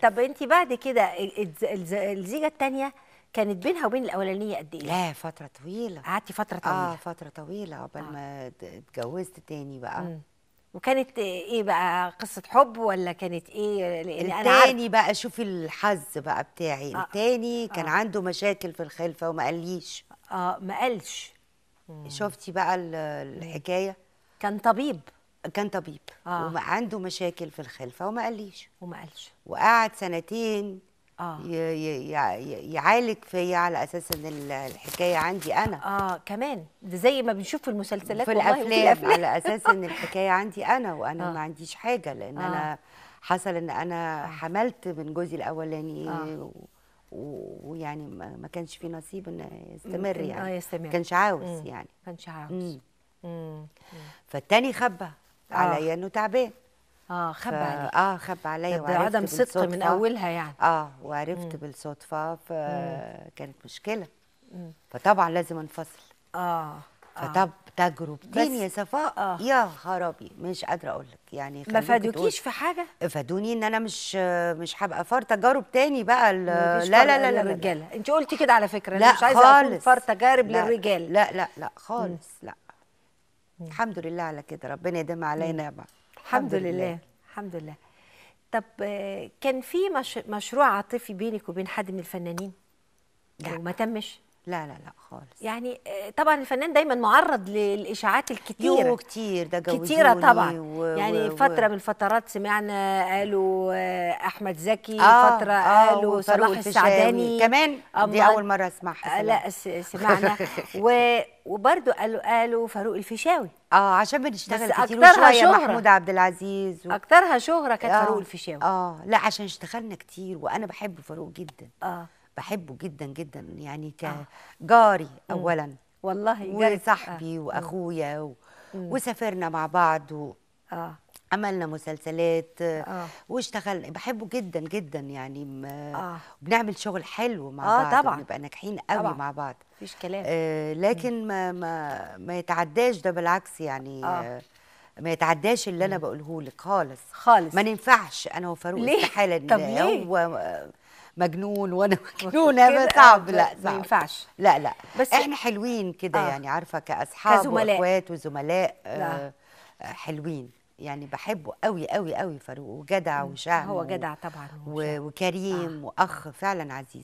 طب انت بعد كده الزيجه الثانيه كانت بينها وبين الاولانيه قد ايه؟ لا فتره طويله قعدتي فتره آه، طويله اه فتره طويله عقبال آه. ما اتجوزت تاني بقى م. وكانت ايه بقى قصه حب ولا كانت ايه لان التاني أنا بقى شوفي الحظ بقى بتاعي آه. التاني آه. كان آه. عنده مشاكل في الخلفه وما قاليش اه ما قالش شفتي بقى الحكايه كان طبيب كان طبيب آه. وعنده مشاكل في الخلفه وما قاليش وما قالش وقعد سنتين آه. يعالج فيا على اساس ان الحكايه عندي انا اه كمان ده زي ما بنشوف في المسلسلات في الافلام, في الأفلام. على اساس ان الحكايه عندي انا وانا آه. ما عنديش حاجه لان آه. انا حصل ان انا آه. حملت من جوزي الاولاني آه. ويعني ما كانش في نصيب ان يستمر يعني اه يستمر كانش عاوز مم. يعني كانش عاوز مم. مم. فالتاني خبى آه. علي انه تعبان اه خب علي اه خب علي وعرفت عدم صدق من اولها يعني اه وعرفت مم. بالصدفه فكانت مشكله مم. فطبعا لازم انفصل اه, آه. فطب تجربتين يا صفاء آه. يا خرابي مش قادره اقول لك يعني ما فادوكيش في حاجه فادوني ان انا مش مش هبقى فار تجارب تاني بقى لا لا لا لا للرجاله انت قلتي كده على فكره لا مش عايزه اكون فار تجارب للرجال لا لا لا خالص لا الحمد لله على كده ربنا يديم علينا يا بعض الحمد لله. لله الحمد لله طب آه، كان في مشروع عاطفي بينك وبين حد من الفنانين لا وما تمش لا لا لا خالص يعني آه، طبعا الفنان دايما معرض للاشاعات الكتيره يوه كتير ده كتيره طبعا و... يعني و... فتره و... من الفترات سمعنا قالوا آه، احمد زكي آه فتره آه قالوا صلاح السعداني كمان دي اول مره اسمعها آه، لا سمعنا و... وبرده قالوا قالوا فاروق الفيشاوي اه عشان بنشتغل كتير وشويه شهرة. محمود عبد العزيز و... اكترها شهره كانت آه فاروق الفيشاوي اه لا عشان اشتغلنا كتير وانا بحب فاروق جدا اه بحبه جدا جدا يعني آه. كجاري اولا والله وصاحبي آه. واخويا و... وسافرنا مع بعض و... آه. عملنا مسلسلات آه. آه. واشتغل بحبه جدا جدا يعني م... آه. بنعمل شغل حلو مع آه بعض طبعا بنبقى ناجحين قوي طبعا. مع بعض مفيش كلام آه لكن ما ما ما يتعداش ده بالعكس يعني آه. آه ما يتعداش اللي م. انا بقوله لك خالص خالص ما ننفعش انا وفاروق استحاله طب ليه؟ هو مجنون وانا مجنونه صعب آه، لا ما ينفعش لا لا بس احنا حلوين كده آه. يعني عارفه كاصحاب واخوات وزملاء آه،, آه حلوين يعني بحبه قوي قوي قوي فاروق وجدع وشهم هو جدع طبعا وكريم آه. واخ فعلا عزيز